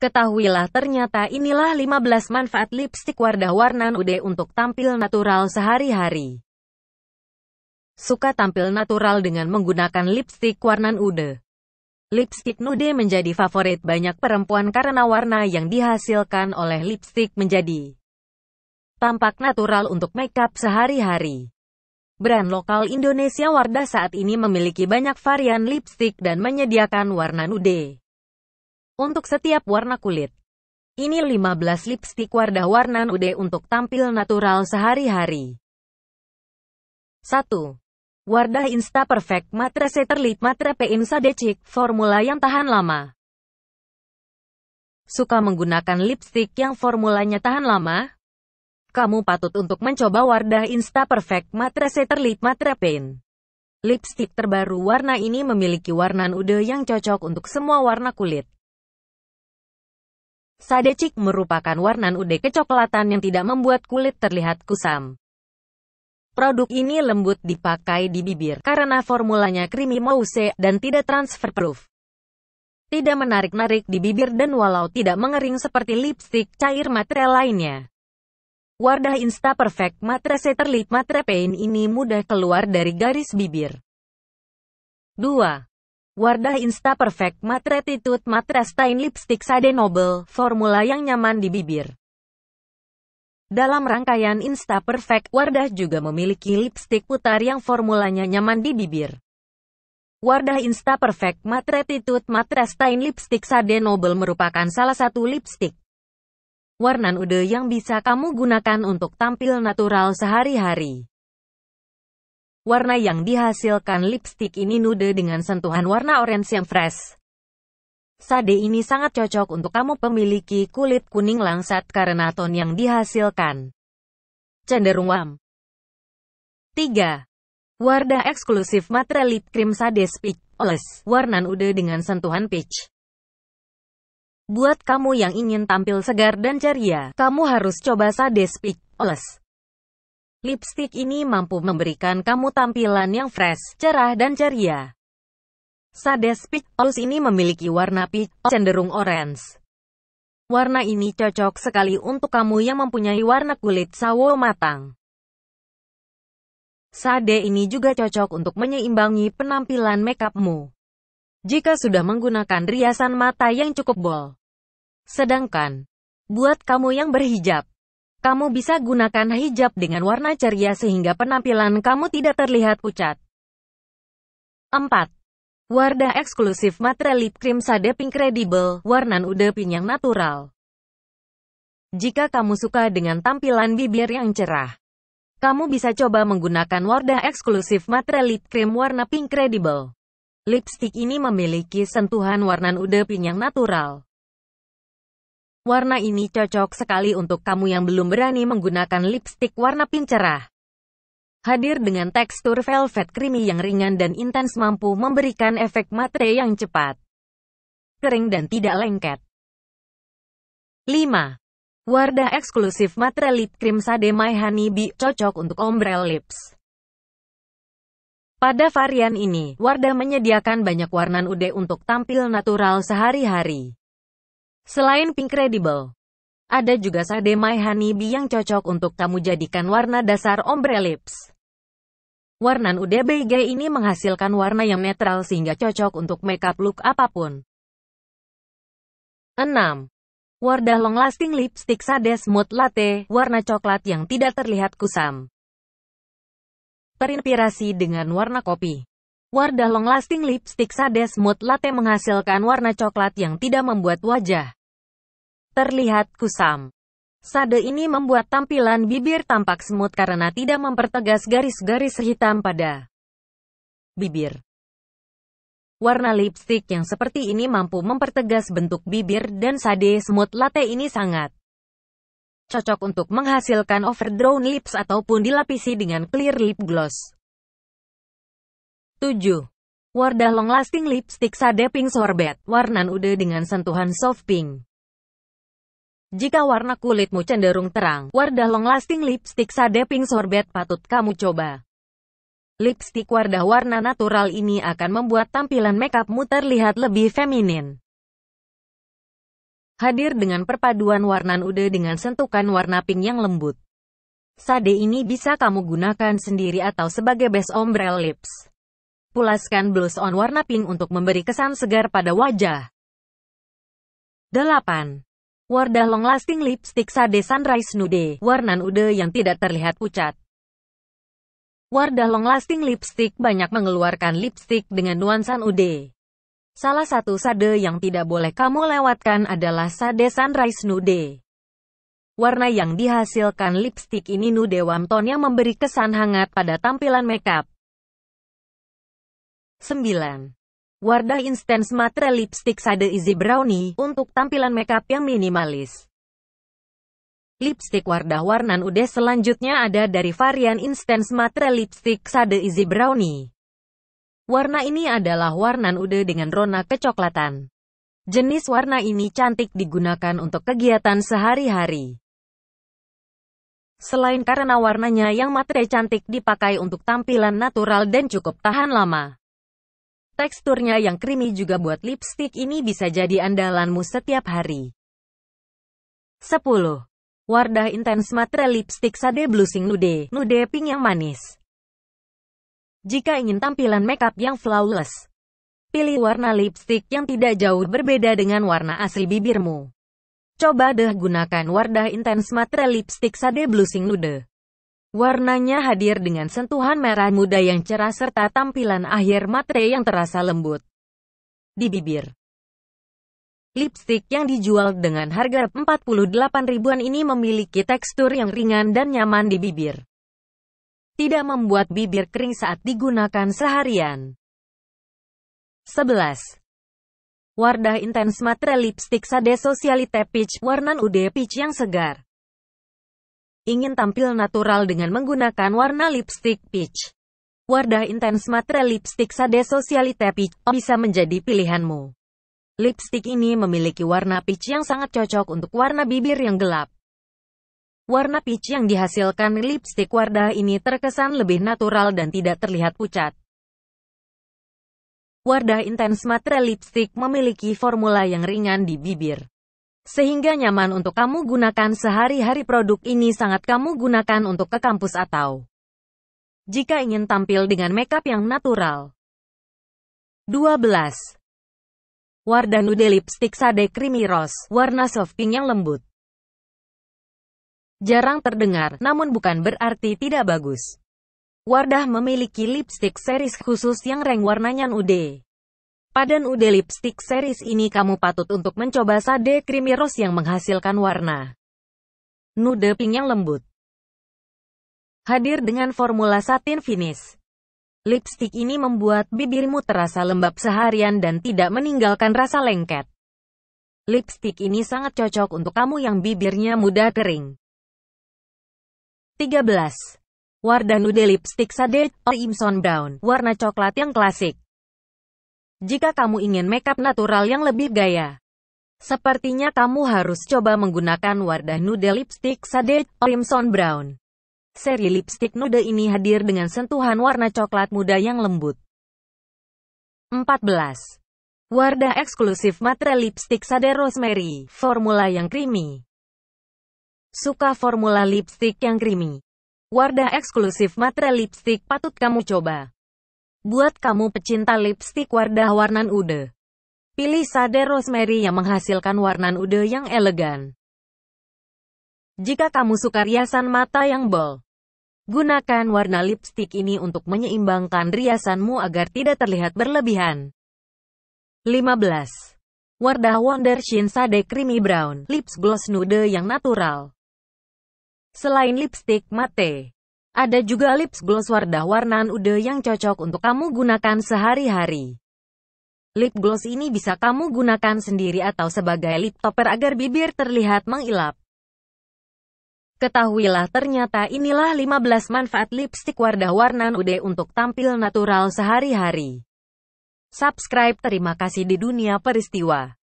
Ketahuilah ternyata inilah 15 manfaat lipstik Wardah Warna Nude untuk tampil natural sehari-hari. Suka tampil natural dengan menggunakan lipstik warna nude. Lipstik nude menjadi favorit banyak perempuan karena warna yang dihasilkan oleh lipstik menjadi tampak natural untuk makeup sehari-hari. Brand lokal Indonesia Wardah saat ini memiliki banyak varian lipstik dan menyediakan warna nude untuk setiap warna kulit. Ini 15 lipstik wardah-warna nude untuk tampil natural sehari-hari. 1. Wardah Insta Perfect Matre Setter Lip Matre P Insa Decik, formula yang tahan lama. Suka menggunakan lipstik yang formulanya tahan lama? Kamu patut untuk mencoba Wardah Insta Perfect Matre Setter Lip Matre Paint. Lipstik terbaru warna ini memiliki warna nude yang cocok untuk semua warna kulit. Sadecik merupakan warna ude kecoklatan yang tidak membuat kulit terlihat kusam. Produk ini lembut dipakai di bibir karena formulanya creamy mousse dan tidak transfer proof. Tidak menarik-narik di bibir dan walau tidak mengering seperti lipstick cair matre lainnya. Wardah Insta Perfect Matre Setter Lip Matre Paint ini mudah keluar dari garis bibir. 2. Wardah Insta Perfect Matte Titut Matte Stain Lipstick Sade Noble, formula yang nyaman di bibir. Dalam rangkaian Insta Perfect, Wardah juga memiliki lipstick putar yang formulanya nyaman di bibir. Wardah Insta Perfect Matte Titut Matte Stain Lipstick Sade Noble merupakan salah satu lipstick warna nude yang bisa kamu gunakan untuk tampil natural sehari-hari. Warna yang dihasilkan lipstick ini nude dengan sentuhan warna orange yang fresh. Sade ini sangat cocok untuk kamu pemiliki kulit kuning langsat karena ton yang dihasilkan cenderung warm. 3. Wardah eksklusif matre lip cream Sade Speak Oles, warna nude dengan sentuhan peach. Buat kamu yang ingin tampil segar dan ceria, kamu harus coba Sade Speak Oles. Lipstick ini mampu memberikan kamu tampilan yang fresh, cerah dan ceria. Sades Peach Olus ini memiliki warna peach cenderung orange. Warna ini cocok sekali untuk kamu yang mempunyai warna kulit sawo matang. Sade ini juga cocok untuk menyeimbangi penampilan makeupmu. Jika sudah menggunakan riasan mata yang cukup bold. Sedangkan, buat kamu yang berhijab, kamu bisa gunakan hijab dengan warna ceria sehingga penampilan kamu tidak terlihat pucat. 4. Wardah eksklusif matre lip cream Sadep Incredible, warna ude yang natural. Jika kamu suka dengan tampilan bibir yang cerah, kamu bisa coba menggunakan Wardah eksklusif matre lip cream warna pink credible. Lipstick ini memiliki sentuhan warna ude yang natural. Warna ini cocok sekali untuk kamu yang belum berani menggunakan lipstik warna pink cerah. Hadir dengan tekstur velvet creamy yang ringan dan intens mampu memberikan efek mate yang cepat, kering dan tidak lengket. 5. Wardah eksklusif matre lip cream Sade My Honey Bee cocok untuk ombre lips. Pada varian ini, Wardah menyediakan banyak warna ude untuk tampil natural sehari-hari. Selain pink credible, ada juga Sade My Honeybee yang cocok untuk kamu jadikan warna dasar ombre lips. Warna nude bg ini menghasilkan warna yang netral sehingga cocok untuk makeup look apapun. 6. Wardah Long Lasting Lipstick Sade Smooth Latte, warna coklat yang tidak terlihat kusam. Terinspirasi dengan warna kopi. Wardah Long Lasting Lipstick Sade Smooth Latte menghasilkan warna coklat yang tidak membuat wajah Terlihat kusam. Sade ini membuat tampilan bibir tampak semut karena tidak mempertegas garis-garis hitam pada bibir. Warna lipstik yang seperti ini mampu mempertegas bentuk bibir dan sade semut latte ini sangat cocok untuk menghasilkan overdrawn lips ataupun dilapisi dengan clear lip gloss. 7. Wardah Long Lasting Lipstick Sade Pink Sorbet Warna nude dengan sentuhan soft pink jika warna kulitmu cenderung terang, Wardah Long Lasting Lipstick Sade Pink Sorbet patut kamu coba. Lipstick Wardah warna natural ini akan membuat tampilan makeupmu terlihat lebih feminin. Hadir dengan perpaduan warna nude dengan sentukan warna pink yang lembut. Sade ini bisa kamu gunakan sendiri atau sebagai base ombre lips. Pulaskan blush on warna pink untuk memberi kesan segar pada wajah. 8. Wardah Long Lasting Lipstick Sade Sunrise Nude, warna nude yang tidak terlihat pucat. Wardah Long Lasting Lipstick banyak mengeluarkan lipstick dengan nuansa nude. Salah satu sade yang tidak boleh kamu lewatkan adalah sade Sunrise Nude. Warna yang dihasilkan lipstick ini nude warm tone yang memberi kesan hangat pada tampilan makeup. 9. Wardah Instance Matte Lipstick Shade Easy Brownie untuk tampilan makeup yang minimalis. Lipstick Wardah warna nude selanjutnya ada dari varian Instance Matte Lipstick Shade Easy Brownie. Warna ini adalah warna ude dengan rona kecoklatan. Jenis warna ini cantik digunakan untuk kegiatan sehari-hari. Selain karena warnanya yang matre cantik dipakai untuk tampilan natural dan cukup tahan lama. Teksturnya yang creamy juga buat lipstick ini bisa jadi andalanmu setiap hari. 10. Wardah Intense Matte Lipstick Sade Blushing Nude Nude Pink yang manis Jika ingin tampilan makeup yang flawless, pilih warna lipstick yang tidak jauh berbeda dengan warna asli bibirmu. Coba deh gunakan Wardah Intense Matte Lipstick Sade Blushing Nude. Warnanya hadir dengan sentuhan merah muda yang cerah serta tampilan akhir matre yang terasa lembut di bibir. Lipstik yang dijual dengan harga Rp48.000 ini memiliki tekstur yang ringan dan nyaman di bibir. Tidak membuat bibir kering saat digunakan seharian. 11. Wardah Intense Matre Lipstick Sade Socialite Peach warna Ude Peach yang segar ingin tampil natural dengan menggunakan warna lipstick peach. Wardah Intense Matte Lipstick Sade Socialite Peach bisa menjadi pilihanmu. Lipstick ini memiliki warna peach yang sangat cocok untuk warna bibir yang gelap. Warna peach yang dihasilkan lipstick Wardah ini terkesan lebih natural dan tidak terlihat pucat. Wardah Intense Matte Lipstick memiliki formula yang ringan di bibir sehingga nyaman untuk kamu gunakan sehari-hari. Produk ini sangat kamu gunakan untuk ke kampus atau jika ingin tampil dengan makeup yang natural. 12. Wardah Nude Lipstick Sade Creamy Rose, warna soft pink yang lembut. Jarang terdengar, namun bukan berarti tidak bagus. Wardah memiliki lipstick series khusus yang reng warnanya nude. Padan Ude Lipstick series ini kamu patut untuk mencoba Sade Creamy Rose yang menghasilkan warna nude pink yang lembut. Hadir dengan formula satin finish. Lipstick ini membuat bibirmu terasa lembab seharian dan tidak meninggalkan rasa lengket. Lipstick ini sangat cocok untuk kamu yang bibirnya mudah kering. 13. Wardah Nude Lipstick Sade Imson Brown, warna coklat yang klasik. Jika kamu ingin makeup natural yang lebih gaya, sepertinya kamu harus coba menggunakan Wardah Nude Lipstick Sade Crimson Brown. Seri lipstick nude ini hadir dengan sentuhan warna coklat muda yang lembut. 14. Wardah eksklusif matre lipstick Sade Rosemary, formula yang creamy. Suka formula lipstick yang creamy? Wardah eksklusif matre lipstick patut kamu coba. Buat kamu pecinta lipstik Wardah warnan ude. Pilih Sade Rosemary yang menghasilkan warnan ude yang elegan. Jika kamu suka riasan mata yang bold, gunakan warna lipstik ini untuk menyeimbangkan riasanmu agar tidak terlihat berlebihan. 15. Wardah Wonder Sheen Sade Creamy Brown Lips Gloss Nude yang natural. Selain lipstik matte, ada juga lips gloss wardah warna nude yang cocok untuk kamu gunakan sehari-hari. Lip gloss ini bisa kamu gunakan sendiri atau sebagai lip topper agar bibir terlihat mengilap. Ketahuilah ternyata inilah 15 manfaat lipstick wardah warna nude untuk tampil natural sehari-hari. Subscribe terima kasih di dunia peristiwa.